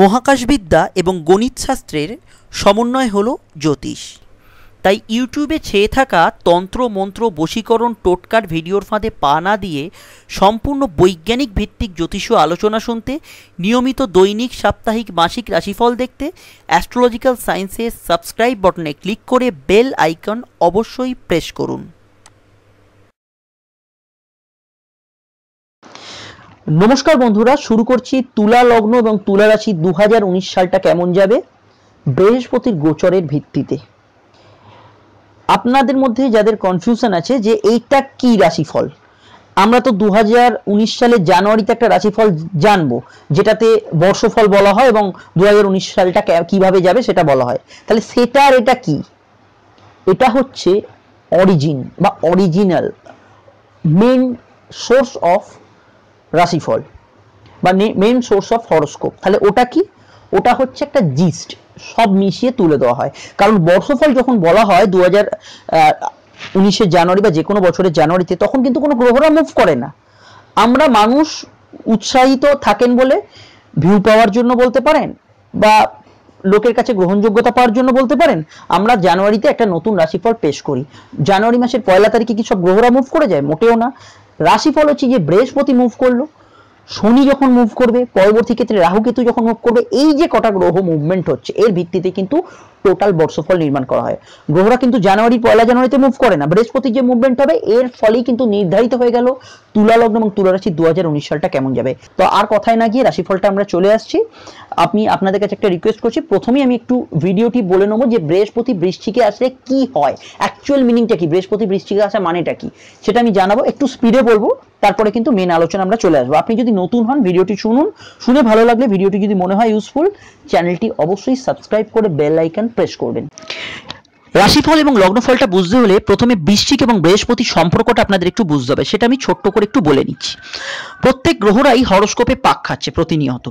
মহাকাশবিদ্যা এবং গণিতশাস্ত্রের সমন্বয় হলো জ্যোতিষ তাই ইউটিউবে ছেয়ে থাকা তন্ত্র মন্ত্র বশীকরণ টোটকার ভিডিওর ফাঁদে পা না দিয়ে সম্পূর্ণ বৈজ্ঞানিক ভিত্তিক জ্যোতিষ আলোচনা শুনতে নিয়মিত দৈনিক সাপ্তাহিক মাসিক রাশিফল দেখতে অ্যাস্ট্রোলজিক্যাল সায়েন্সের সাবস্ক্রাইব বটনে ক্লিক করে বেল আইকন অবশ্যই প্রেস করুন নমস্কার বন্ধুরা শুরু করছি তুলা লগ্ন এবং তুলা রাশি দু সালটা কেমন যাবে বৃহস্পতির গোচরের ভিত্তিতে আপনাদের মধ্যে যাদের কনফিউশন আছে যে এইটা কি রাশিফল আমরা তো দু সালে জানুয়ারিতে একটা রাশিফল জানবো যেটাতে বর্ষফল বলা হয় এবং দু সালটা কিভাবে যাবে সেটা বলা হয় তাহলে সেটার এটা কি এটা হচ্ছে অরিজিন বা অরিজিনাল মেন সোর্স অফ রাশিফল বা মেন সোর্স অফ হরস্কোপ তাহলে ওটা কি ওটা হচ্ছে একটা জিস্ট সব মিশিয়ে তুলে দেওয়া হয় কারণ বর্ষফল যখন বলা হয় দু হাজার উনিশে জানুয়ারি বা যে কোনো বছরের জানুয়ারিতে তখন কিন্তু কোনো গ্রহরা মুভ করে না আমরা মানুষ উৎসাহিত থাকেন বলে ভিউ পাওয়ার জন্য বলতে পারেন বা লোকের কাছে গ্রহণযোগ্যতা পাওয়ার জন্য বলতে পারেন আমরা জানুয়ারিতে একটা নতুন রাশিফল পেশ করি জানুয়ারি মাসের পয়লা তারিখে কি সব গ্রহরা মুভ করে যায় মোটেও না রাশিফল হচ্ছে যে বৃহস্পতি মুভ করলো শনি যখন মুভ করবে পরবর্তী ক্ষেত্রে রাহু কেতু যখন মুভ করবে এই যে কটা গ্রহ মুভমেন্ট হচ্ছে এর ভিত্তিতে কিন্তু টোটাল বর্ষফল নির্মাণ করা হয় গ্রহরা কিন্তু জানুয়ারি পয়লা জানুয়ারিতে মুভ করে না বৃহস্পতির যে মুভমেন্ট হবে এর ফলেই কিন্তু নির্ধারিত হয়ে গেল তুলা লগ্ন এবং তুলা রাশি দু সালটা কেমন যাবে তো আর কথায় না গিয়ে রাশিফলটা আমরা চলে আসছি আপনি আপনাদের কাছে একটা রিকোয়েস্ট করছি প্রথমেই আমি একটু ভিডিওটি বলে নেবো যে বৃহস্পতি বৃষ্টিকে আসলে কি হয় অ্যাকচুয়াল মিনিংটা কি বৃহস্পতি বৃষ্টিকে আসা মানেটা কি সেটা আমি জানাবো একটু স্পিডে বলবো তারপরে কিন্তু মেন আলোচনা আমরা চলে আসবো আপনি যদি নতুন হন ভিডিওটি শুনুন শুনে ভালো লাগলে ভিডিওটি যদি মনে হয় ইউজফুল চ্যানেলটি অবশ্যই সাবস্ক্রাইব করে বেল আইকন প্রেস করবেন রাশিফল এবং লগ্নফলটা বুঝতে হলে প্রথমে বৃশ্চিক এবং বৃহস্পতির সম্পর্কটা আপনাদের একটু বুঝতে হবে সেটা আমি ছোট্ট করে একটু বলে নিচ্ছি প্রত্যেক গ্রহরাই হরস্কোপে পাক খাচ্ছে প্রতিনিয়ত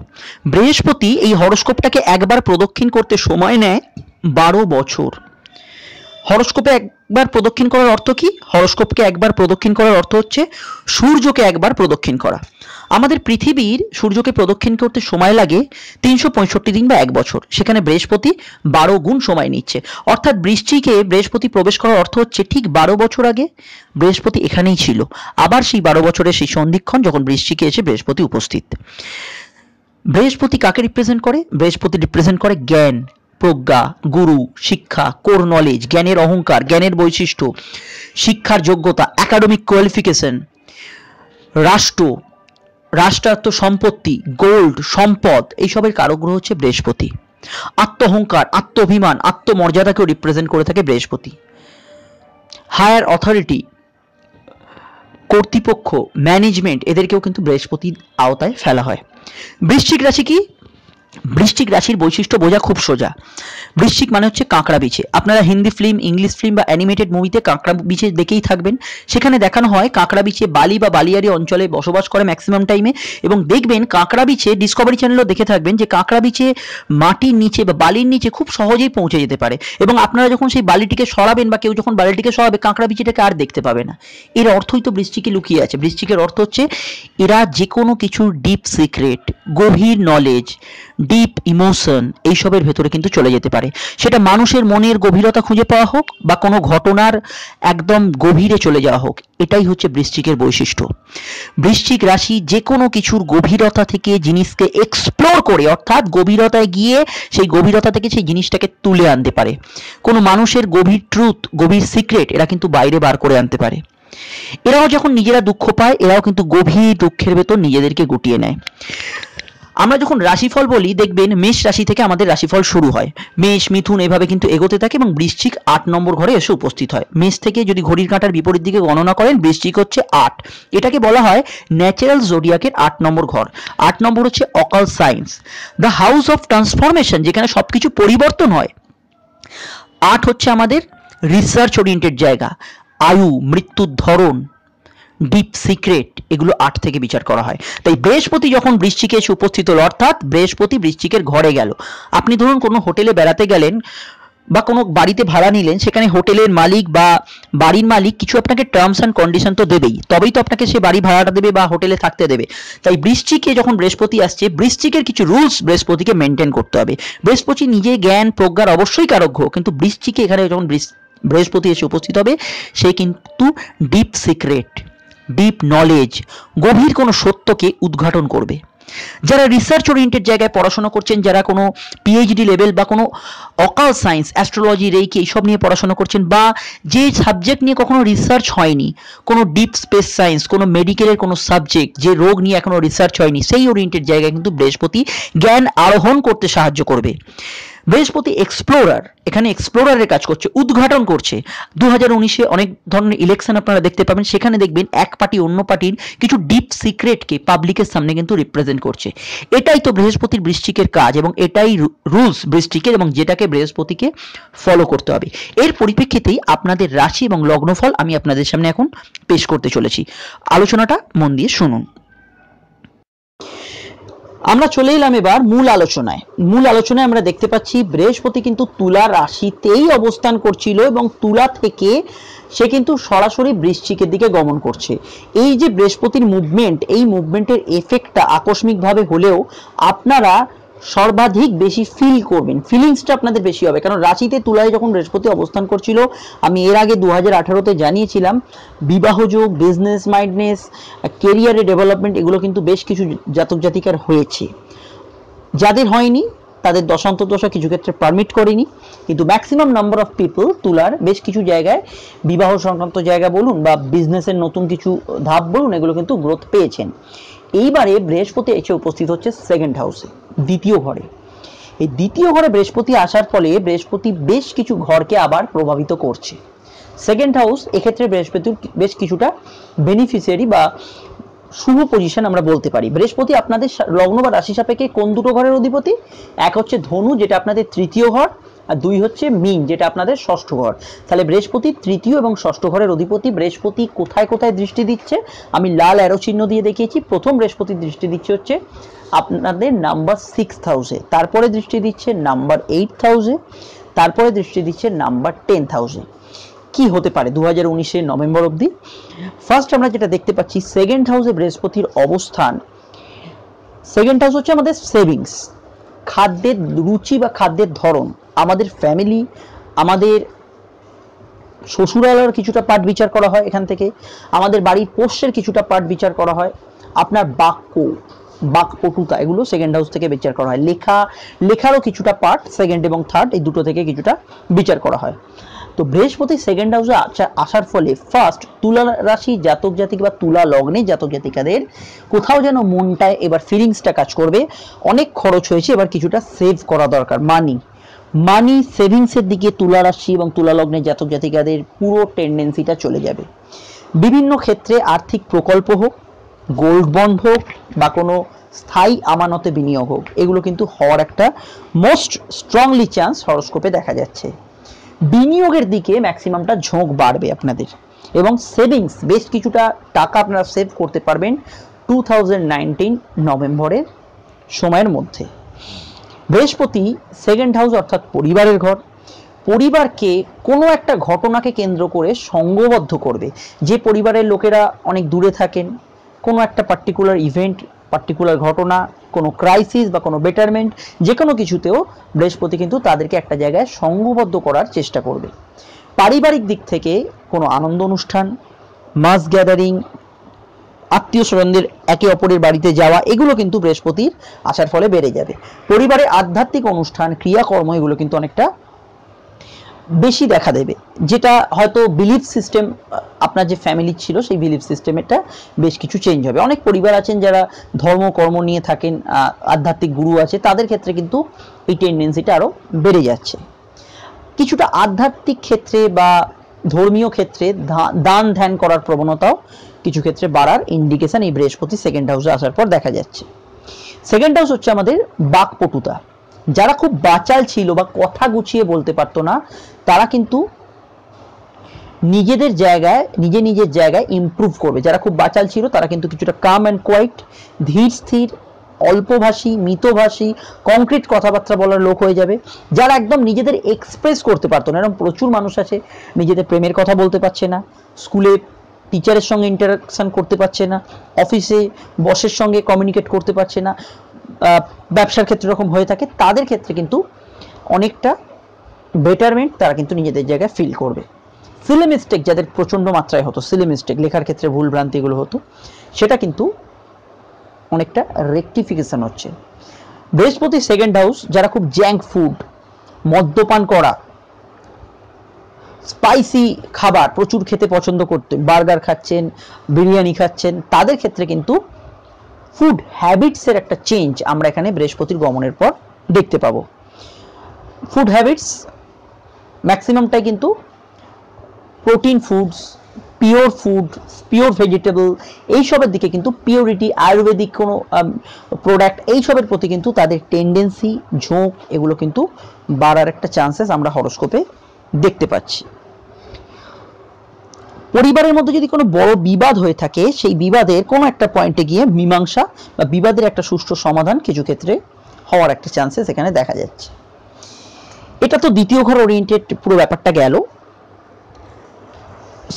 বৃহস্পতি এই হরস্কোপটাকে একবার প্রদক্ষিণ করতে সময় নেয় বারো বছর হরস্কোপে একবার প্রদক্ষিণ করার অর্থ কি হরস্কোপকে একবার প্রদক্ষিণ করার অর্থ হচ্ছে সূর্যকে একবার প্রদক্ষিণ করা আমাদের পৃথিবীর সূর্যকে প্রদক্ষিণ করতে সময় লাগে তিনশো দিন বা এক বছর সেখানে বৃহস্পতি বারো গুণ সময় নিচ্ছে অর্থাৎ বৃষ্টিকে বৃহস্পতি প্রবেশ করার অর্থ হচ্ছে ঠিক বারো বছর আগে বৃহস্পতি এখানেই ছিল আবার সেই বারো বছরের সেই সন্ধিক্ষণ যখন বৃষ্টিকে এসে বৃহস্পতি উপস্থিত বৃহস্পতি কাকে রিপ্রেজেন্ট করে বৃহস্পতি রিপ্রেজেন্ট করে জ্ঞান প্রজ্ঞা গুরু শিক্ষা কোর নলেজ জ্ঞানের অহংকার জ্ঞানের বৈশিষ্ট্য শিক্ষার যোগ্যতা একাডেমিক কোয়ালিফিকেশন রাষ্ট্র রাষ্ট্রায়ত্ত সম্পত্তি গোল্ড সম্পদ এইসবের কারোগ্রহ হচ্ছে বৃহস্পতি আত্মহংকার আত্মভিমান আত্মমর্যাদাকেও রিপ্রেজেন্ট করে থাকে বৃহস্পতি হায়ার অথরিটি কর্তৃপক্ষ ম্যানেজমেন্ট এদেরকেও কিন্তু বৃহস্পতির আওতায় ফেলা হয় বৃশ্চিক রাশি কি বৃষ্টিক রাশির বৈশিষ্ট্য বোঝা খুব সোজা বৃষ্টিক মানে হচ্ছে কাঁকড়া বিছে আপনারা হিন্দি ফিল্ম ইংলিশ ফিল্ম বা অ্যানিমেটেড মুভিতে কাঁকড়া বিছে দেখেই থাকবেন সেখানে দেখানো হয় কাঁকড়া বিছে বালি বা বালিয়ারি অঞ্চলে বসবাস করে ম্যাক্সিমাম টাইমে এবং দেখবেন কাঁকড়া বিছে ডিসকভারি চ্যানেলও দেখে থাকবেন যে কাঁকড়া বিছে মাটির নিচে বা বালির নিচে খুব সহজেই পৌঁছে যেতে পারে এবং আপনারা যখন সেই বালিটিকে সরাবেন বা কেউ যখন বালিটিকে সরাবে কাঁকড়া বিছেটাকে আর দেখতে পাবে না এর অর্থই তো বৃষ্টিকে লুকিয়ে আছে বৃষ্টিকের অর্থ হচ্ছে এরা যে কোনো কিছুর ডিপ সিক্রেট গভীর নলেজ ডিপ ইমোশন এইসবের ভেতরে কিন্তু চলে যেতে পারে সেটা মানুষের মনের গভীরতা খুঁজে পাওয়া হোক বা কোনো ঘটনার একদম গভীরে চলে যাওয়া হোক এটাই হচ্ছে বৃশ্চিকের বৈশিষ্ট্য বৃশ্চিক রাশি যে কোনো কিছুর গভীরতা থেকে জিনিসকে এক্সপ্লোর করে অর্থাৎ গভীরতায় গিয়ে সেই গভীরতা থেকে সেই জিনিসটাকে তুলে আনতে পারে কোনো মানুষের গভীর ট্রুথ গভীর সিক্রেট এরা কিন্তু বাইরে বার করে আনতে পারে এরাও যখন নিজেরা দুঃখ পায় এরাও কিন্তু গভীর দুঃখের ভেতর নিজেদেরকে গুটিয়ে নেয় আমরা যখন রাশিফল বলি দেখবেন মেষ রাশি থেকে আমাদের রাশিফল শুরু হয় মেষ মিথুন এভাবে কিন্তু এগোতে থাকে এবং বৃশ্চিক আট নম্বর ঘরে এসে উপস্থিত হয় মেষ থেকে যদি ঘড়ির কাঁটার বিপরীত দিকে গণনা করেন বৃশ্চিক হচ্ছে আট এটাকে বলা হয় ন্যাচারাল জোডিয়াকের আট নম্বর ঘর আট নম্বর হচ্ছে occult science the house of transformation যেখানে সব কিছু পরিবর্তন হয় আট হচ্ছে আমাদের রিসার্চ ওরিয়েন্টেড জায়গা আয়ু মৃত্যুর ধরন ডিপ সিক্রেট এগুলো আট থেকে বিচার করা হয় তাই বৃহস্পতি যখন বৃশ্চিকে এসে উপস্থিত হল অর্থাৎ বৃহস্পতি বৃশ্চিকের ঘরে গেল আপনি ধরুন কোনো হোটেলে বেড়াতে গেলেন বা কোনো বাড়িতে ভাড়া নিলেন সেখানে হোটেলের মালিক বা বাড়ির মালিক কিছু আপনাকে টার্মস অ্যান্ড কন্ডিশন তো দেবেই তবেই তো আপনাকে সে বাড়ি ভাড়াটা দেবে বা হোটেলে থাকতে দেবে তাই বৃষ্টিকে যখন বৃহস্পতি আসছে বৃষ্টিকের কিছু রুলস বৃহস্পতিকে মেনটেন করতে হবে বৃহস্পতি নিজে জ্ঞান প্রজ্ঞার অবশ্যই কারোগ্য কিন্তু বৃষ্টিকে এখানে যখন বৃহস্পতি এসে উপস্থিত হবে সে কিন্তু ডিপ সিক্রেট ডিপ নলেজ গভীর কোনো সত্যকে উদ্ঘাটন করবে যারা রিসার্চ ওরিয়েন্টেড জায়গায় পড়াশোনা করছেন যারা কোনো পিএইচডি লেভেল বা কোনো অকাল সায়েন্স অ্যাস্ট্রোলজি রেইকি এইসব নিয়ে পড়াশোনা করছেন বা যে সাবজেক্ট নিয়ে কখনো রিসার্চ হয়নি কোনো ডিপ স্পেস সায়েন্স কোনো মেডিকেলের কোনো সাবজেক্ট যে রোগ নিয়ে এখনও রিসার্চ হয়নি সেই ওরিয়েন্টেড জায়গায় কিন্তু বৃহস্পতি জ্ঞান আরোহণ করতে সাহায্য করবে বৃহস্পতি এক্সপ্লোরার এখানে এক্সপ্লোরারের কাজ করছে উদ্ঘাটন করছে দু হাজার উনিশে অনেক ধরনের ইলেকশন আপনারা দেখতে পাবেন সেখানে দেখবেন এক পার্টি অন্য পার্টির কিছু ডিপ সিক্রেটকে পাবলিকের সামনে কিন্তু রিপ্রেজেন্ট করছে এটাই তো বৃহস্পতির বৃষ্টিকের কাজ এবং এটাই রুলস বৃষ্টিকের এবং যেটাকে বৃহস্পতিকে ফলো করতে হবে এর পরিপ্রেক্ষিতেই আপনাদের রাশি এবং লগ্নফল আমি আপনাদের সামনে এখন পেশ করতে চলেছি আলোচনাটা মন দিয়ে শুনুন আমরা চলে এলাম এবার মূল আলোচনায় মূল আলোচনায় আমরা দেখতে পাচ্ছি বৃহস্পতি কিন্তু তুলা রাশিতেই অবস্থান করছিল এবং তুলা থেকে সে কিন্তু সরাসরি বৃশ্চিকের দিকে গমন করছে এই যে বৃহস্পতির মুভমেন্ট এই মুভমেন্টের এফেক্টটা আকস্মিকভাবে হলেও আপনারা সর্বাধিক বেশি ফিল করবেন ফিলিংসটা আপনাদের বেশি হবে কারণ রাশিতে তুলায় যখন বৃহস্পতি অবস্থান করছিল আমি এর আগে দু হাজার আঠারোতে জানিয়েছিলাম বিবাহযোগ বিজনেস মাইন্ডনেস কেরিয়ারে ডেভেলপমেন্ট এগুলো কিন্তু বেশ কিছু জাতক জাতিকার হয়েছে যাদের হয়নি তাদের দশান্ত দশা কিছু ক্ষেত্রে পারমিট করেনি কিন্তু ম্যাক্সিমাম নাম্বার অফ পিপল তুলার বেশ কিছু জায়গায় বিবাহ সংক্রান্ত জায়গা বলুন বা বিজনেসের নতুন কিছু ধাপ বলুন এগুলো কিন্তু গ্রোথ পেয়েছেন এইবারে বৃহস্পতি এসে উপস্থিত হচ্ছে সেকেন্ড হাউসে দ্বিতীয় ঘরে এই দ্বিতীয় ঘরে বৃহস্পতি আসার ফলে বৃহস্পতি বেশ কিছু ঘরকে আবার প্রভাবিত করছে সেকেন্ড হাউস এক্ষেত্রে বৃহস্পতির বেশ কিছুটা বেনিফিশিয়ারি বা শুভ পজিশন আমরা বলতে পারি বৃহস্পতি আপনাদের লগ্ন বা রাশি সাপেক্ষে কোন দুটো ঘরের অধিপতি এক হচ্ছে ধনু যেটা আপনাদের তৃতীয় ঘর আর দুই হচ্ছে মিন যেটা আপনাদের ষষ্ঠ ঘর তাহলে বৃহস্পতি তৃতীয় এবং ষষ্ঠ ঘরের অধিপতি বৃহস্পতি কোথায় কোথায় দৃষ্টি দিচ্ছে আমি লাল অ্যারো চিহ্ন দিয়ে দেখিয়েছি প্রথম বৃহস্পতি দৃষ্টি দিচ্ছে হচ্ছে আপনাদের নাম্বার সিক্স হাউসে তারপরে দৃষ্টি দিচ্ছে নাম্বার এইট হাউসে তারপরে দৃষ্টি দিচ্ছে নাম্বার টেন হাউসে কি হতে পারে দু হাজার উনিশে নভেম্বর অবধি ফার্স্ট আমরা যেটা দেখতে পাচ্ছি সেকেন্ড হাউসে বৃহস্পতির অবস্থান সেকেন্ড হাউস হচ্ছে আমাদের সেভিংস খাদ্যের রুচি বা খাদ্যের ধরন আমাদের ফ্যামিলি আমাদের শ্বশুরালয়ের কিছুটা পাঠ বিচার করা হয় এখান থেকে আমাদের বাড়ির পোষ্যের কিছুটা পাঠ বিচার করা হয় আপনার বাক্য বাকপটুতা এগুলো সেকেন্ড হাউস থেকে বিচার করা হয় লেখা লেখারও কিছুটা পার্ট সেকেন্ড এবং থার্ড এই দুটো থেকে কিছুটা বিচার করা হয় তো বৃহস্পতি সেকেন্ড আচ্ছা, হাউসে আসার ফলে ফার্স্ট তুলা রাশি জাতক জাতিক বা তুলা লগ্নে জাতক জাতিকাদের কোথাও যেন মনটায় এবার ফিলিংসটা কাজ করবে অনেক খরচ হয়েছে এবার কিছুটা সেভ করা দরকার মানি মানি সেভিংসের দিকে তুলা রাশি এবং তুলা লগ্নের জাতক জাতিকাদের পুরো টেন্ডেন্সিটা চলে যাবে বিভিন্ন ক্ষেত্রে আর্থিক প্রকল্প হোক গোল্ড বন্ড হোক বা কোনো স্থায়ী আমানতে বিনিয়োগ হোক এগুলো কিন্তু হওয়ার একটা মোস্ট স্ট্রংলি চান্স হরস্কোপে দেখা যাচ্ছে বিনিয়োগের দিকে ম্যাক্সিমামটা ঝোঁক বাড়বে আপনাদের এবং সেভিংস বেশ কিছুটা টাকা আপনারা সেভ করতে পারবেন টু থাউজেন্ড নভেম্বরের সময়ের মধ্যে বৃহস্পতি সেকেন্ড হাউস অর্থাৎ পরিবারের ঘর পরিবারকে কোনো একটা ঘটনাকে কেন্দ্র করে সঙ্গবদ্ধ করবে যে পরিবারের লোকেরা অনেক দূরে থাকেন কোনো একটা পার্টিকুলার ইভেন্ট পার্টিকুলার ঘটনা কোনো ক্রাইসিস বা কোনো বেটারমেন্ট যে কোনো কিছুতেও বৃহস্পতি কিন্তু তাদেরকে একটা জায়গায় সঙ্গবদ্ধ করার চেষ্টা করবে পারিবারিক দিক থেকে কোনো আনন্দ অনুষ্ঠান মাস গ্যাদারিং আত্মীয় স্বজনদের একে অপরের বাড়িতে যাওয়া এগুলো কিন্তু বৃহস্পতির আসার ফলে বেড়ে যাবে পরিবারে আধ্যাত্মিক অনুষ্ঠান ক্রিয়াকর্ম এগুলো কিন্তু অনেকটা বেশি দেখা দেবে যেটা হয়তো বিলিফ সিস্টেম আপনার যে ফ্যামিলি ছিল সেই বিলিফ সিস্টেমেরটা বেশ কিছু চেঞ্জ হবে অনেক পরিবার আছেন যারা ধর্ম কর্ম নিয়ে থাকেন আধ্যাত্মিক গুরু আছে তাদের ক্ষেত্রে কিন্তু এই টেন্ডেন্সিটা আরও বেড়ে যাচ্ছে কিছুটা আধ্যাত্মিক ক্ষেত্রে বা ধর্মীয় ক্ষেত্রে দান ধ্যান করার প্রবণতাও কিছু ক্ষেত্রে বাড়ার ইন্ডিকেশন এই বৃহস্পতি সেকেন্ড হাউসে আসার পর দেখা যাচ্ছে সেকেন্ড হাউস হচ্ছে আমাদের বাকপটুতা যারা খুব বাচাল ছিল বা কথা গুছিয়ে বলতে পারতো না তারা কিন্তু নিজেদের জায়গায় নিজে নিজের জায়গায় ইম্প্রুভ করবে যারা খুব বাচাল ছিল তারা কিন্তু কিছুটা কাম অ্যান্ড কোয়াইট ধীর স্থির অল্পভাষী মিতভাষী কংক্রিট কথাবার্তা বলার লোক হয়ে যাবে যারা একদম নিজেদের এক্সপ্রেস করতে পারতো না এরকম প্রচুর মানুষ আছে নিজেদের প্রেমের কথা বলতে পারছে না স্কুলে টিচারের সঙ্গে ইন্টারাকশান করতে পারছে না অফিসে বসের সঙ্গে কমিউনিকেট করতে পারছে না ব্যবসার ক্ষেত্রে এরকম হয়ে থাকে তাদের ক্ষেত্রে কিন্তু অনেকটা বেটারমেন্ট তারা কিন্তু নিজেদের জায়গায় ফিল করবে সিলে মিস্টেক যাদের প্রচণ্ড মাত্রায় হতো সিলে মিস্টেক লেখার ক্ষেত্রে ভুল হতো সেটা কিন্তু অনেকটা রেকটিফিকেশন হচ্ছে বৃহস্পতি সেকেন্ড হাউস যারা খুব জ্যাঙ্ক ফুড মদ্যপান করা স্পাইসি খাবার প্রচুর খেতে পছন্দ করতে বার্গার খাচ্ছেন বিরিয়ানি খাচ্ছেন তাদের ক্ষেত্রে কিন্তু ফুড হ্যাবিটসের একটা চেঞ্জ আমরা এখানে বৃহস্পতির গমনের পর দেখতে পাবো ফুড হ্যাবিটস ম্যাক্সিমামটাই কিন্তু protein foods pure food pure vegetable এইসবের দিকে কিন্তু পিওরিটি আয়ুর্বেদিক কোনো প্রোডাক্ট um, এইসবের প্রতি কিন্তু তাদের টেন্ডেন্সি ঝোঁক এগুলো কিন্তু বাড়ার একটা চান্সেস আমরা হরস্কোপে দেখতে পাচ্ছি পরিবারের মধ্যে যদি কোনো বড় বিবাদ হয়ে থাকে সেই বিবাদের কোনো একটা পয়েন্টে গিয়ে মীমাংসা বা বিবাদের একটা সুষ্ঠু সমাধান কিছু ক্ষেত্রে হওয়ার একটা চান্সেস এখানে দেখা যাচ্ছে এটা তো দ্বিতীয় ঘর ওরিয়েন্টেড পুরো ব্যাপারটা গেল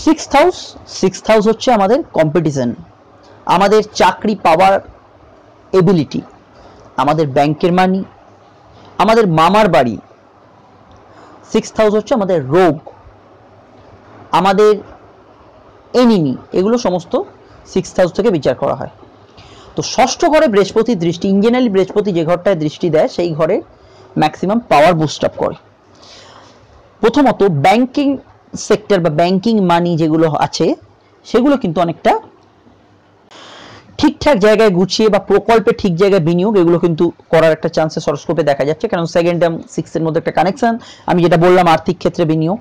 সিক্স হাউস সিক্স হাউস হচ্ছে আমাদের কম্পিটিশন আমাদের চাকরি পাওয়ার এবিলিটি আমাদের ব্যাংকের মানি আমাদের মামার বাড়ি সিক্স হাউস হচ্ছে আমাদের রোগ আমাদের এনিমি এগুলো সমস্ত সিক্স হাউস থেকে বিচার করা হয় তো ষষ্ঠ ঘরে বৃহস্পতি দৃষ্টি ইঞ্জিনিয়ারি বৃহস্পতি যে ঘরটায় দৃষ্টি দেয় সেই ঘরে ম্যাক্সিমাম পাওয়ার বুস্ট আপ করে প্রথমত ব্যাংকিং সেক্টর বা ব্যাংকিং মানি যেগুলো আছে সেগুলো কিন্তু অনেকটা ঠিকঠাক জায়গায় গুছিয়ে বা প্রকল্পে ঠিক জায়গায় বিনিয়োগ এগুলো কিন্তু করার একটা চান্সে সরস্কোপে দেখা যাচ্ছে কারণ সেকেন্ড টার্ম সিক্সের মধ্যে একটা কানেকশন আমি যেটা বললাম আর্থিক ক্ষেত্রে বিনিয়োগ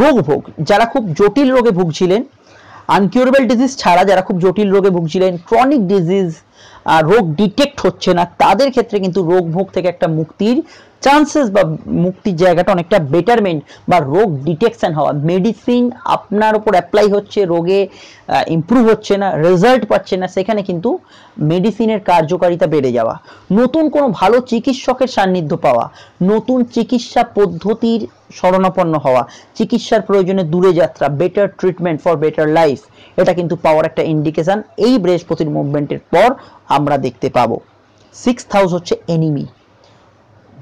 রোগ ভোগ যারা খুব জটিল রোগে ভুগছিলেন আনকিউরেবল ডিজিজ ছাড়া যারা খুব জটিল রোগে ভুগছিলেন ক্রনিক ডিজিজ আর রোগ ডিটেক্ট হচ্ছে না তাদের ক্ষেত্রে কিন্তু রোগ ভোগ থেকে একটা মুক্তির চান্সেস বা মুক্তির জায়গাটা অনেকটা বেটারমেন্ট বা রোগ ডিটেকশন হওয়া মেডিসিন আপনার ওপর অ্যাপ্লাই হচ্ছে রোগে ইম্প্রুভ হচ্ছে না রেজাল্ট পাচ্ছে না সেখানে কিন্তু মেডিসিনের কার্যকারিতা বেড়ে যাওয়া নতুন কোনো ভালো চিকিৎসকের সান্নিধ্য পাওয়া নতুন চিকিৎসা পদ্ধতির শরণাপন্ন হওয়া চিকিৎসার প্রয়োজনে দূরে যাত্রা better treatment for better life এটা কিন্তু পাওয়ার একটা ইন্ডিকেশন এই বৃহস্পতির মুভমেন্টের পর আমরা দেখতে পাব সিক্সথ হাউস হচ্ছে এনিমি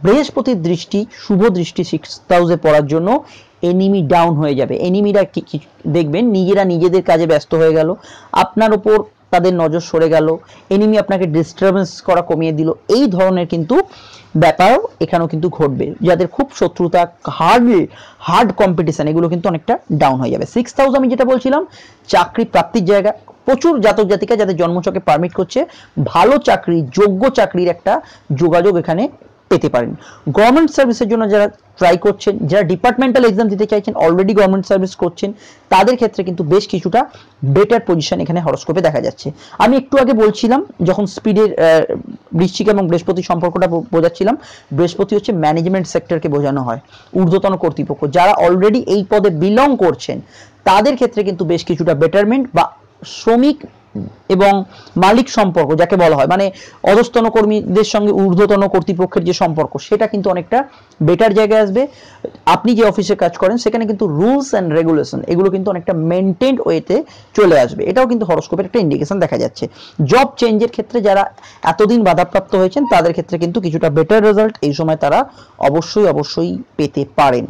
বৃহস্পতির দৃষ্টি শুভ দৃষ্টি সিক্স হাউসে পড়ার জন্য এনিমি ডাউন হয়ে যাবে এনিমিরা দেখবেন নিজেরা নিজেদের কাজে ব্যস্ত হয়ে গেল আপনার ওপর তাদের নজর সরে গেল এনিমি আপনাকে ডিস্টারবেন্স করা কমিয়ে দিল এই ধরনের কিন্তু ব্যাপারও এখানেও কিন্তু ঘটবে যাদের খুব শত্রুতা হার্ড হার্ড কম্পিটিশান এগুলো কিন্তু অনেকটা ডাউন হয়ে যাবে সিক্স হাউস আমি যেটা বলছিলাম চাকরি প্রাপ্তির জায়গা প্রচুর জাতক জাতিকা যাদের জন্মচকে পারমিট করছে ভালো চাকরি যোগ্য চাকরির একটা যোগাযোগ এখানে পেতে পারেন গভর্নমেন্ট সার্ভিসের জন্য যারা ট্রাই করছেন যারা ডিপার্টমেন্টাল এক্সাম দিতে চাইছেন অলরেডি গভর্নমেন্ট সার্ভিস করছেন তাদের ক্ষেত্রে কিন্তু বেশ কিছুটা বেটার পজিশন এখানে হরস্কোপে দেখা যাচ্ছে আমি একটু আগে বলছিলাম যখন স্পিডের বৃশ্চিক এবং বৃহস্পতি সম্পর্কটা বোঝাচ্ছিলাম বৃহস্পতি হচ্ছে ম্যানেজমেন্ট সেক্টরকে বোঝানো হয় ঊর্ধ্বতন কর্তৃপক্ষ যারা অলরেডি এই পদে বিলং করছেন তাদের ক্ষেত্রে কিন্তু বেশ কিছুটা বেটারমেন্ট বা শ্রমিক এবং মালিক সম্পর্ক যাকে বলা হয় মানে অধস্তন কর্মীদের সঙ্গে ঊর্ধ্বতন কর্তৃপক্ষের যে সম্পর্ক সেটা কিন্তু অনেকটা বেটার জায়গায় আসবে আপনি যে অফিসে কাজ করেন সেখানে কিন্তু রুলস অ্যান্ড রেগুলেশন এগুলো কিন্তু অনেকটা মেনটেন্ড ওয়েতে চলে আসবে এটাও কিন্তু হরস্কোপের একটা ইন্ডিকেশন দেখা যাচ্ছে জব চেঞ্জের ক্ষেত্রে যারা এতদিন বাধাপ্রাপ্ত হয়েছেন তাদের ক্ষেত্রে কিন্তু কিছুটা বেটার রেজাল্ট এই সময় তারা অবশ্যই অবশ্যই পেতে পারেন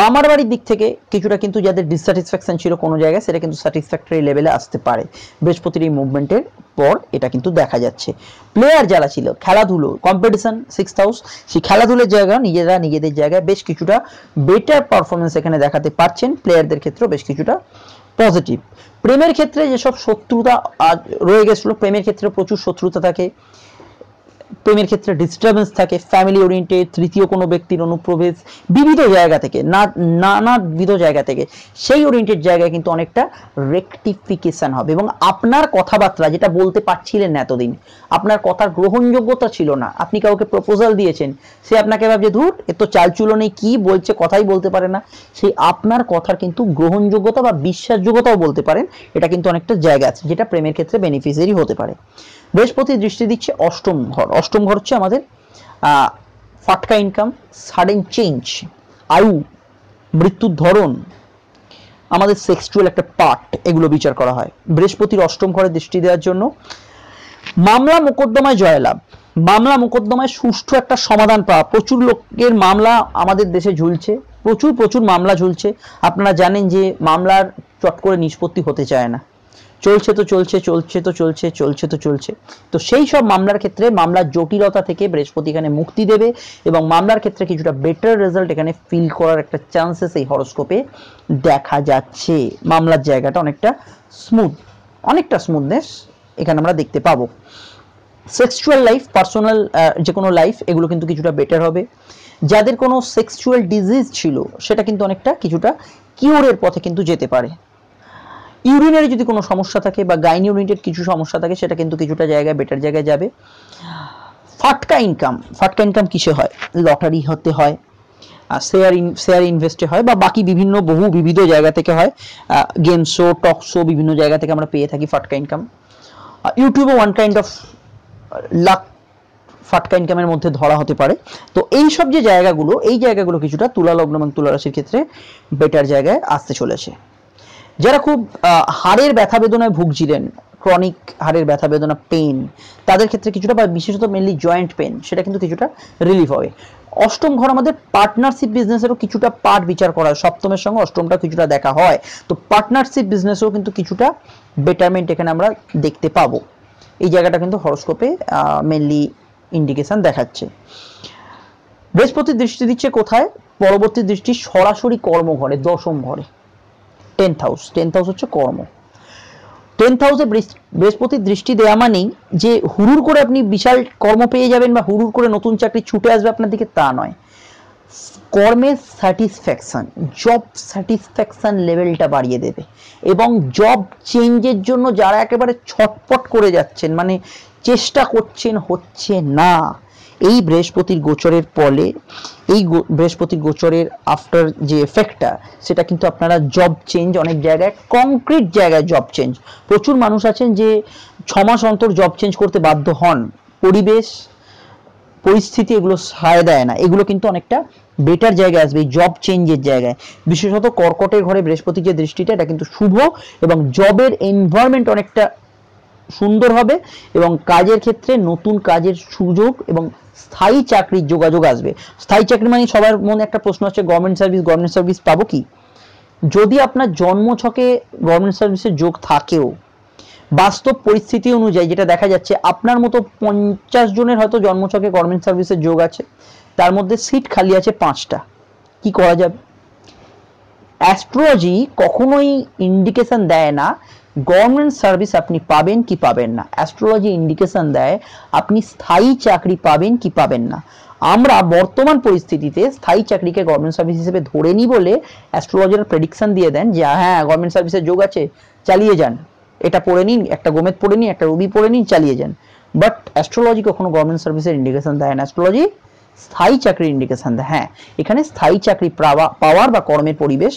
মামার বাড়ির দিক থেকে কিছুটা কিন্তু যাদের ডিসস্যাটিসফ্যাকশান ছিল কোনো জায়গায় সেটা কিন্তু স্যাটিসফ্যাক্টরি লেভেলে আসতে পারে বৃহস্পতির এই মুভমেন্টের পর এটা কিন্তু দেখা যাচ্ছে প্লেয়ার যারা ছিল খেলাধুলো কম্পিটিশান সিক্স হাউস সেই খেলাধুলোর জায়গা নিজেরা নিজেদের জায়গায় বেশ কিছুটা বেটার পারফরমেন্স এখানে দেখাতে পারছেন প্লেয়ারদের ক্ষেত্রেও বেশ কিছুটা পজিটিভ প্রেমের ক্ষেত্রে যেসব শত্রুতা রয়ে গেছিলো প্রেমের ক্ষেত্রে প্রচুর শত্রুতা থাকে প্রেমের ক্ষেত্রে ডিস্টারবেন্স থাকে ফ্যামিলি ওরিয়েন্টেড তৃতীয় কোনো ব্যক্তির অনুপ্রবেশ বিবিধ জায়গা থেকে না নানাবিধ জায়গা থেকে সেই ওরিয়েন্টেড জায়গায় কিন্তু অনেকটা রেকটিফিকেশান হবে এবং আপনার কথাবার্তা যেটা বলতে পারছিলেন না এতদিন আপনার কথার গ্রহণযোগ্যতা ছিল না আপনি কাউকে প্রপোজাল দিয়েছেন সে আপনাকে ভাবছে ধুর এ তো চালচুলো নেই কী বলছে কথাই বলতে পারে না সেই আপনার কথার কিন্তু গ্রহণযোগ্যতা বা বিশ্বাসযোগ্যতাও বলতে পারেন এটা কিন্তু অনেকটা জায়গা আছে যেটা প্রেমের ক্ষেত্রে বেনিফিশিয়ারি হতে পারে বৃহস্পতি দৃষ্টি দিচ্ছে অষ্টম ঘর অষ্টম ঘর হচ্ছে আমাদের ফাটকা ইনকাম সাডেন চেঞ্জ আয়ু মৃত্যুর ধরন আমাদের সেক্সুয়াল একটা পার্ট এগুলো বিচার করা হয় বৃহস্পতির অষ্টম ঘরে দৃষ্টি দেওয়ার জন্য মামলা মোকদ্দমায় জয়লাভ মামলা মোকদ্দমায় সুষ্ঠু একটা সমাধান পাওয়া প্রচুর লোকের মামলা আমাদের দেশে ঝুলছে প্রচুর প্রচুর মামলা ঝুলছে আপনারা জানেন যে মামলার চট করে নিষ্পত্তি হতে চায় না চলছে তো চলছে চলছে তো চলছে চলছে তো চলছে তো সেই সব মামলার ক্ষেত্রে মামলার জটিলতা থেকে বৃহস্পতি এখানে মুক্তি দেবে এবং মামলার ক্ষেত্রে কিছুটা বেটার রেজাল্ট এখানে ফিল করার একটা চান্সেস এই হরস্কোপে দেখা যাচ্ছে মামলার জায়গাটা অনেকটা স্মুথ অনেকটা স্মুথনেস এখানে আমরা দেখতে পাবো সেক্সুয়াল লাইফ পার্সোনাল যে কোনো লাইফ এগুলো কিন্তু কিছুটা বেটার হবে যাদের কোনো সেক্সুয়াল ডিজিজ ছিল সেটা কিন্তু অনেকটা কিছুটা কিউরের পথে কিন্তু যেতে পারে ইউরিনারি যদি কোনো সমস্যা থাকে বা গাইনি ইউনিটের কিছু সমস্যা থাকে সেটা কিন্তু কিছুটা জায়গায় বেটার জায়গায় যাবে ফাটকা ইনকাম ফাটকা ইনকাম কিসে হয় লটারি হতে হয় শেয়ার ইন শেয়ার ইনভেস্টে হয় বা বাকি বিভিন্ন বহু বিবিধ জায়গা থেকে হয় গেম শো টক শো বিভিন্ন জায়গা থেকে আমরা পেয়ে থাকি ফাটকা ইনকাম ইউটিউবে ওয়ান কাইন্ড অফ লাক ফাটকা ইনকামের মধ্যে ধরা হতে পারে তো এই সব যে জায়গাগুলো এই জায়গাগুলো কিছুটা তুলা লগ্ন এবং তুলা রাশির ক্ষেত্রে বেটার জায়গায় আসতে চলেছে যারা খুব হাড়ের ব্যথা বেদনায় ভুগছিলেন ক্রনিক হাড়ের ব্যথা বেদনা পেন তাদের ক্ষেত্রে কিছুটা বা বিশেষত মেনলি জয়েন্ট পেন সেটা কিন্তু কিছুটা রিলিফ হবে অষ্টম ঘর আমাদের পার্টনারশিপ বিজনেসেরও কিছুটা পার্ট বিচার করা হয় সপ্তমের সঙ্গে অষ্টমটা কিছুটা দেখা হয় তো পার্টনারশিপ বিজনেসেও কিন্তু কিছুটা বেটারমেন্ট এখানে আমরা দেখতে পাবো এই জায়গাটা কিন্তু হরস্কোপে মেনলি ইন্ডিকেশন দেখাচ্ছে বৃহস্পতি দৃষ্টি দিচ্ছে কোথায় পরবর্তী দৃষ্টি সরাসরি কর্মঘরে দশম ঘরে টেন্থ হাউস টেন্থ হাউস হচ্ছে কর্ম টেন্থ হাউসে বৃহস্পতির দৃষ্টি দেওয়া মানেই যে হুড়ুর করে আপনি বিশাল কর্ম পেয়ে যাবেন বা হুড়ুর করে নতুন চাকরি ছুটে আসবে আপনার দিকে তা নয় কর্মের স্যাটিসফ্যাকশান জব স্যাটিসফ্যাকশান লেভেলটা বাড়িয়ে দেবে এবং জব চেঞ্জের জন্য যারা একেবারে ছটপট করে যাচ্ছেন মানে চেষ্টা করছেন হচ্ছে না এই বৃহস্পতির গোচরের ফলে এই বৃহস্পতির গোচরের আফটার যে এফেক্টটা সেটা কিন্তু আপনারা জব চেঞ্জ অনেক জায়গায় কংক্রিট জায়গায় জব চেঞ্জ প্রচুর মানুষ আছেন যে ছমাস অন্তর জব চেঞ্জ করতে বাধ্য হন পরিবেশ পরিস্থিতি এগুলো সায় দেয় না এগুলো কিন্তু অনেকটা বেটার জায়গায় আসবে এই জব চেঞ্জের জায়গায় বিশেষত কর্কটের ঘরে বৃহস্পতির যে দৃষ্টিটা এটা কিন্তু শুভ এবং জবের এনভায়রনমেন্ট অনেকটা সুন্দর হবে এবং কাজের ক্ষেত্রে নতুন কাজের সুযোগ এবং স্থায়ী চাকরির যোগাযোগ আসবে স্থায়ী চাকরি মানে সবার মনে একটা প্রশ্ন আছে গভর্নমেন্ট সার্ভিস গভর্নমেন্ট সার্ভিস পাবো কি যদি আপনার জন্ম ছকে গভর্নমেন্ট সার্ভিসের যোগ থাকেও বাস্তব পরিস্থিতি অনুযায়ী যেটা দেখা যাচ্ছে আপনার মতো পঞ্চাশ জনের হয়তো ছকে গভর্নমেন্ট সার্ভিসের যোগ আছে তার মধ্যে সিট খালি আছে পাঁচটা কি করা যাবে অ্যাস্ট্রোলজি কখনোই ইন্ডিকেশন দেয় না গভর্নমেন্ট সার্ভিস আপনি পাবেন কি পাবেন না অ্যাস্ট্রোলজি ইন্ডিকেশন দেয় আপনি স্থায়ী চাকরি পাবেন কি পাবেন না আমরা বর্তমান পরিস্থিতিতে স্থায়ী চাকরিকে গভর্নমেন্ট সার্ভিস হিসেবে ধরে নিই বলে অ্যাস্ট্রোলজার প্রেডিকশন দিয়ে দেন যে হ্যাঁ গভর্নমেন্ট সার্ভিসের যোগ আছে চালিয়ে যান এটা পড়ে নিন একটা গোমেদ পড়ে নিন একটা রবি পড়ে নিন চালিয়ে যান বাট অ্যাস্ট্রোলজি কখনো গভর্নমেন্ট সার্ভিসের ইন্ডিকেশন দেয় না অ্যাস্ট্রোলজি স্থায়ী চাকরির ইন্ডিকেশন দেয় হ্যাঁ এখানে স্থায়ী চাকরি পাওয়ার বা কর্মের পরিবেশ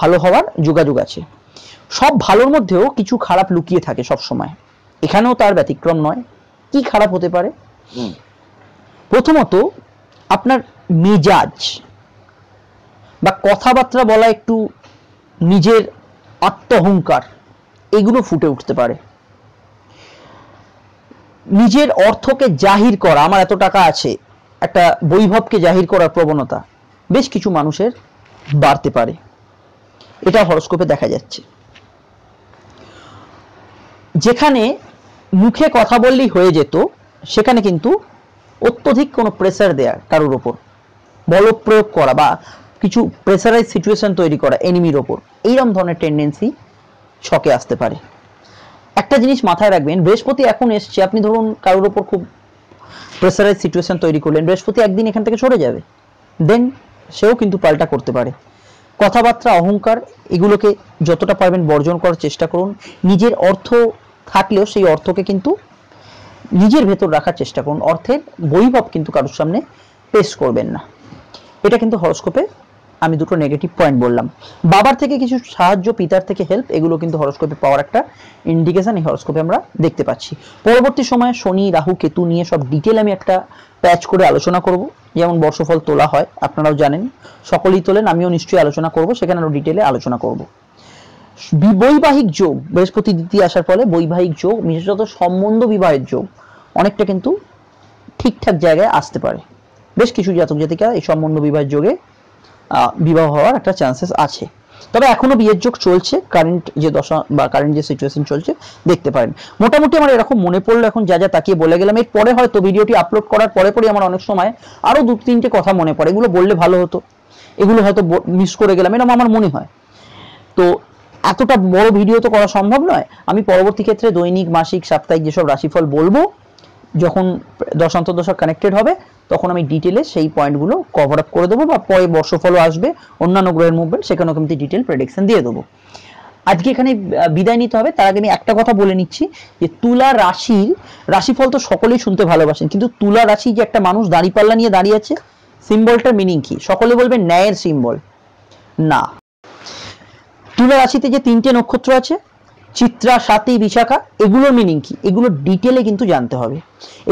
ভালো হওয়ার যোগাযোগ আছে সব ভালোর মধ্যেও কিছু খারাপ লুকিয়ে থাকে সব সময় এখানেও তার ব্যতিক্রম নয় কি খারাপ হতে পারে প্রথমত আপনার মেজাজ বা কথাবার্তা বলা একটু নিজের আত্মহংকার এগুলো ফুটে উঠতে পারে নিজের অর্থকে জাহির করা আমার এত টাকা আছে একটা বৈভবকে জাহির করার প্রবণতা বেশ কিছু মানুষের বাড়তে পারে এটা হরস্কোপে দেখা যাচ্ছে যেখানে মুখে কথা বললেই হয়ে যেত সেখানে কিন্তু অত্যধিক কোনো প্রেসার দেয়া কারোর ওপর বল প্রয়োগ করা বা কিছু প্রেসারাইজ সিচুয়েশন তৈরি করা এনিমির ওপর এইরকম ধরনের টেন্ডেন্সি ছকে আসতে পারে একটা জিনিস মাথায় রাখবেন বৃহস্পতি এখন এসছে আপনি ধরুন কারোর ওপর খুব প্রেসারাইজ সিচুয়েশন তৈরি করলেন বৃহস্পতি একদিন এখান থেকে সরে যাবে দেন সেও কিন্তু পাল্টা করতে পারে কথাবার্তা অহংকার এগুলোকে যতটা পারবেন বর্জন করার চেষ্টা করুন নিজের অর্থ থাকলেও সেই অর্থকে কিন্তু নিজের ভেতর রাখার চেষ্টা করুন অর্থের বৈভব কিন্তু কারোর সামনে পেশ করবেন না এটা কিন্তু হরস্কোপে আমি দুটো নেগেটিভ পয়েন্ট বললাম বাবার থেকে কিছু সাহায্য পিতার থেকে হেল্প এগুলো কিন্তু হরস্কোপে পাওয়ার একটা ইন্ডিকেশন এই হরস্কোপে আমরা দেখতে পাচ্ছি পরবর্তী সময়ে শনি রাহু কেতু নিয়ে সব ডিটেল আমি একটা প্যাচ করে আলোচনা করব যেমন বর্ষফল তোলা হয় আপনারাও জানেন সকলেই তোলেন আমিও নিশ্চয়ই আলোচনা করব সেখানে আরও ডিটেলে আলোচনা করব বৈবাহিক যোগ বৃহস্পতি দ্বিতীয় আসার ফলে বৈবাহিক যোগ বিশেষত সম্বন্ধ বিবাহের যোগ অনেকটা কিন্তু ঠিকঠাক জায়গায় আসতে পারে বেশ কিছু জাতক জাতিকা এই সম্বন্ধ বিবাহের যোগে বিবাহ হওয়ার একটা চান্সেস আছে তবে এখনো বিয়ের যোগ চলছে কারেন্ট যে দশা বা কারেন্ট যে সিচুয়েশন চলছে দেখতে পারেন মোটামুটি আমার এরকম মনে পড়লো এখন যা যা তাকিয়ে বলে গেলাম এর পরে হয়তো ভিডিওটি আপলোড করার পরে পরে আমার অনেক সময় আরও দু তিনটে কথা মনে পড়ে এগুলো বললে ভালো হতো এগুলো হয়তো মিস করে গেলাম এরকম আমার মনে হয় তো এতটা বড় ভিডিও তো করা সম্ভব নয় আমি পরবর্তী ক্ষেত্রে দৈনিক মাসিক সাপ্তাহিক যেসব রাশিফল বলবো যখন দশ অন্তর্দশা কানেক্টেড হবে তখন আমি ডিটেলে সেই পয়েন্টগুলো কভার আপ করে দেবো বা পরে বর্ষফলও আসবে অন্যান্য গ্রহের মুভমেন্ট সেখানেও কিন্তু ডিটেল প্রেডিকশন দিয়ে দেবো আজকে এখানে বিদায় নিতে হবে তার আগে আমি একটা কথা বলে নিচ্ছি যে তুলা রাশির রাশিফল তো সকলেই শুনতে ভালোবাসেন কিন্তু তুলা রাশি যে একটা মানুষ দাঁড়িপাল্লা নিয়ে দাঁড়িয়ে আছে সিম্বলটার মিনিং কি সকলে বলবে ন্যায়ের সিম্বল না তুলা রাশিতে যে তিনটে নক্ষত্র আছে চিত্রা সাথী বিশাখা এগুলোর মিনিং কি এগুলো ডিটেলে কিন্তু জানতে হবে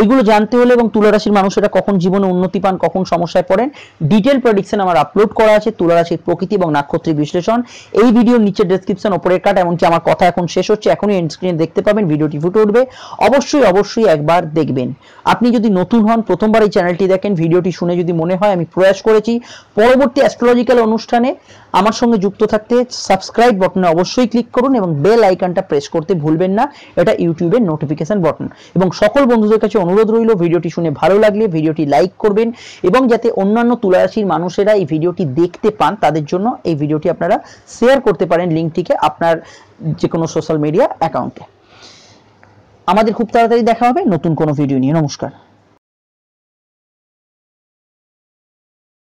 এগুলো জানতে হলে এবং তুলারাশির মানুষেরা কখন জীবনে উন্নতি পান কখন সমস্যায় পড়েন ডিটেল প্রেডিকশন আমার আপলোড করা আছে তুলারাশির প্রকৃতি এবং নাক্ষত্রিক বিশ্লেষণ এই ভিডিওর নিচে ডেসক্রিপশন ওপরের কাট এমনকি আমার কথা এখন শেষ হচ্ছে এখনই এন্ড স্ক্রিনে দেখতে পাবেন ভিডিওটি ফুটে উঠবে অবশ্যই অবশ্যই একবার দেখবেন আপনি যদি নতুন হন প্রথমবার এই চ্যানেলটি দেখেন ভিডিওটি শুনে যদি মনে হয় আমি প্রয়াস করেছি পরবর্তী অ্যাস্ট্রোলজিক্যাল অনুষ্ঠানে আমার সঙ্গে যুক্ত থাকতে সাবস্ক্রাইব বটনে অবশ্যই ক্লিক করুন এবং বেল আইকন বাটনটা প্রেস করতে ভুলবেন না এটা ইউটিউবের নোটিফিকেশন বাটন এবং সকল বন্ধুদের কাছে অনুরোধ রইল ভিডিওটি শুনে ভালো লাগলে ভিডিওটি লাইক করবেন এবং যাতে অন্যান্য তুলারাশির মানুষেরা এই ভিডিওটি দেখতে পান তাদের জন্য এই ভিডিওটি আপনারা শেয়ার করতে পারেন লিঙ্কটিকে আপনার যে কোনো সোশ্যাল মিডিয়া অ্যাকাউন্টে আমাদের খুব তাড়াতাড়ি দেখা হবে নতুন কোনো ভিডিও নিয়ে নমস্কার